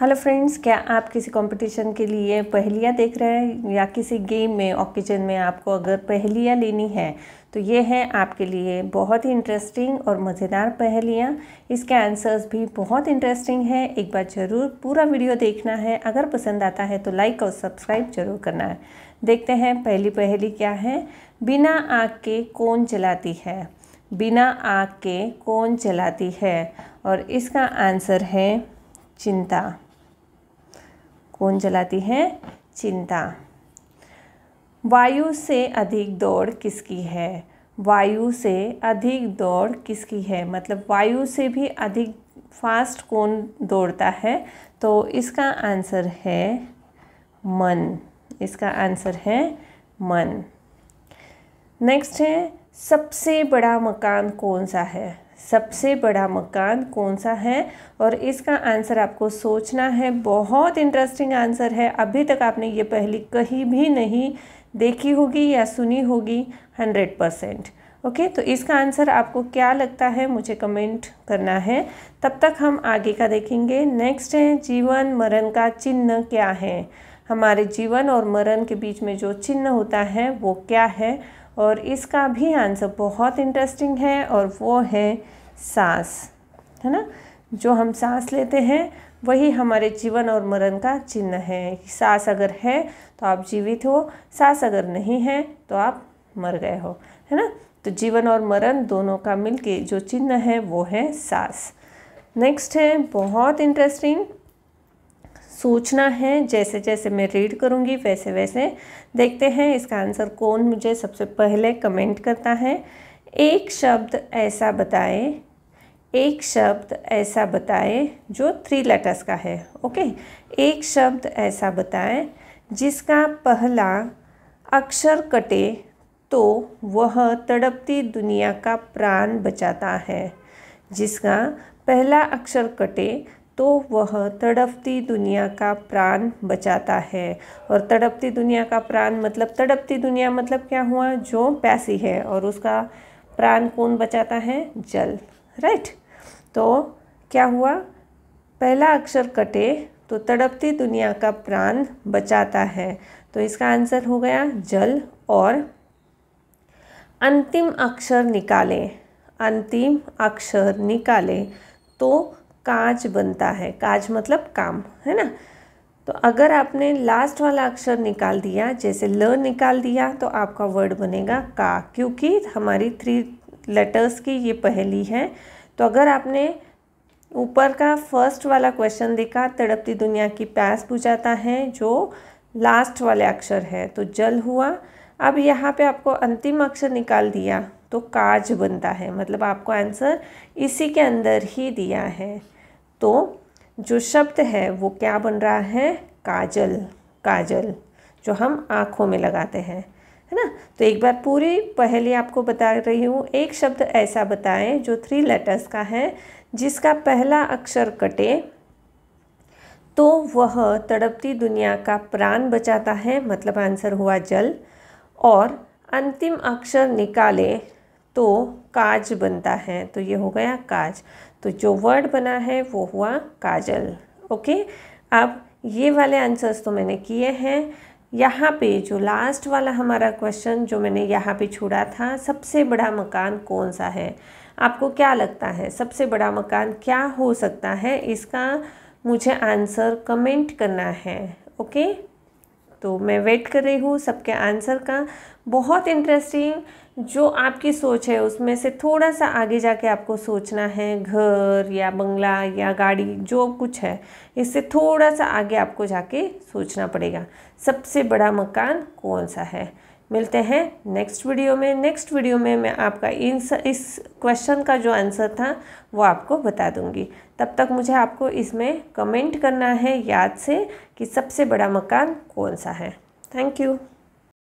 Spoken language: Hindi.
हेलो फ्रेंड्स क्या आप किसी कंपटीशन के लिए पहेलियाँ देख रहे हैं या किसी गेम में ऑक्सीजन में आपको अगर पहेलियाँ लेनी है तो ये है आपके लिए बहुत ही इंटरेस्टिंग और मज़ेदार पहेलियाँ इसके आंसर्स भी बहुत इंटरेस्टिंग है एक बार ज़रूर पूरा वीडियो देखना है अगर पसंद आता है तो लाइक और सब्सक्राइब जरूर करना है देखते हैं पहली पहेली क्या है बिना आग के कौन चलाती है बिना आग के कौन चलाती है और इसका आंसर है चिंता कौन जलाती है चिंता वायु से अधिक दौड़ किसकी है वायु से अधिक दौड़ किसकी है मतलब वायु से भी अधिक फास्ट कौन दौड़ता है तो इसका आंसर है मन इसका आंसर है मन नेक्स्ट है सबसे बड़ा मकान कौन सा है सबसे बड़ा मकान कौन सा है और इसका आंसर आपको सोचना है बहुत इंटरेस्टिंग आंसर है अभी तक आपने ये पहली कहीं भी नहीं देखी होगी या सुनी होगी हंड्रेड परसेंट ओके तो इसका आंसर आपको क्या लगता है मुझे कमेंट करना है तब तक हम आगे का देखेंगे नेक्स्ट है जीवन मरण का चिन्ह क्या है हमारे जीवन और मरण के बीच में जो चिन्ह होता है वो क्या है और इसका भी आंसर बहुत इंटरेस्टिंग है और वो है सांस है ना जो हम सांस लेते हैं वही हमारे जीवन और मरण का चिन्ह है सांस अगर है तो आप जीवित हो सांस अगर नहीं है तो आप मर गए हो है ना तो जीवन और मरण दोनों का मिलके जो चिन्ह है वो है सांस नेक्स्ट है बहुत इंटरेस्टिंग सोचना है जैसे जैसे मैं रीड करूँगी वैसे वैसे देखते हैं इसका आंसर कौन मुझे सबसे पहले कमेंट करता है एक शब्द ऐसा बताए एक शब्द ऐसा बताए जो थ्री लेटर्स का है ओके एक शब्द ऐसा बताए जिसका पहला अक्षर कटे तो वह तड़पती दुनिया का प्राण बचाता है जिसका पहला अक्षर कटे तो वह तड़पती दुनिया का प्राण बचाता है और तड़पती दुनिया का प्राण मतलब तड़पती दुनिया मतलब क्या हुआ जो प्यासी है और उसका प्राण कौन बचाता है जल राइट तो क्या हुआ पहला अक्षर कटे तो तड़पती दुनिया का प्राण बचाता है तो इसका आंसर हो गया जल और अंतिम अक्षर निकालें अंतिम अक्षर निकालें तो काज बनता है काज मतलब काम है ना तो अगर आपने लास्ट वाला अक्षर निकाल दिया जैसे ल निकाल दिया तो आपका वर्ड बनेगा का क्योंकि हमारी थ्री लेटर्स की ये पहली है तो अगर आपने ऊपर का फर्स्ट वाला क्वेश्चन देखा तड़पती दुनिया की प्यास बुझाता है जो लास्ट वाले अक्षर है तो जल हुआ अब यहाँ पे आपको अंतिम अक्षर निकाल दिया तो काज बनता है मतलब आपको आंसर इसी के अंदर ही दिया है तो जो शब्द है वो क्या बन रहा है काजल काजल जो हम आँखों में लगाते हैं है ना तो एक बार पूरी पहले आपको बता रही हूँ एक शब्द ऐसा बताएं जो थ्री लेटर्स का है जिसका पहला अक्षर कटे तो वह तड़पती दुनिया का प्राण बचाता है मतलब आंसर हुआ जल और अंतिम अक्षर निकाले तो काज बनता है तो ये हो गया काज तो जो वर्ड बना है वो हुआ काजल ओके अब ये वाले आंसर्स तो मैंने किए हैं यहाँ पे जो लास्ट वाला हमारा क्वेश्चन जो मैंने यहाँ पे छोड़ा था सबसे बड़ा मकान कौन सा है आपको क्या लगता है सबसे बड़ा मकान क्या हो सकता है इसका मुझे आंसर कमेंट करना है ओके तो मैं वेट कर रही हूँ सबके आंसर का बहुत इंटरेस्टिंग जो आपकी सोच है उसमें से थोड़ा सा आगे जाके आपको सोचना है घर या बंगला या गाड़ी जो कुछ है इससे थोड़ा सा आगे आपको जाके सोचना पड़ेगा सबसे बड़ा मकान कौन सा है मिलते हैं नेक्स्ट वीडियो में नेक्स्ट वीडियो में मैं आपका इन इस क्वेश्चन का जो आंसर था वो आपको बता दूंगी तब तक मुझे आपको इसमें कमेंट करना है याद से कि सबसे बड़ा मकान कौन सा है थैंक यू